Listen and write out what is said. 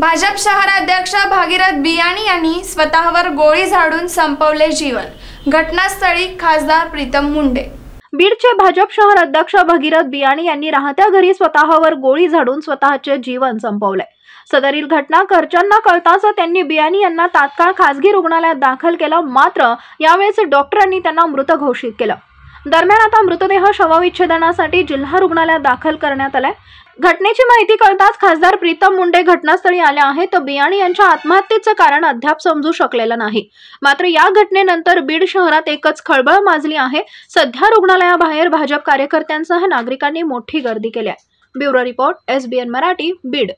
भाजप अध्यक्ष भागीरथ बियाणी यांनी स्वतःवर गोळी झाडून संपवले जीवन घटनास्थळी खासदार प्रीतम मुंडे बीडचे भाजप शहर अध्यक्ष भगीरथ बियाणी यांनी राहत्या घरी स्वतःवर गोळी झाडून स्वतःचे जीवन संपवले सदरील घटना घरच्यांना कळताच त्यांनी बियाणी यांना तात्काळ खासगी रुग्णालयात दाखल केलं मात्र यावेळेस डॉक्टरांनी त्यांना मृत घोषित केलं दरम्यान आता मृतदेह शवविच्छेदनासाठी जिल्हा रुग्णालयात दाखल करण्यात आलाय घटनेची माहिती कळताच खासदार प्रीतम मुंडे घटनास्थळी आले आहेत तर बियाणी यांच्या आत्महत्येचं कारण अद्याप समजू शकलेलं नाही मात्र या घटनेनंतर बीड शहरात एकच खळबळ माजली आहे सध्या रुग्णालयाबाहेर भाजप कार्यकर्त्यांसह नागरिकांनी मोठी गर्दी केली आहे bureau report SBN Marathi Beed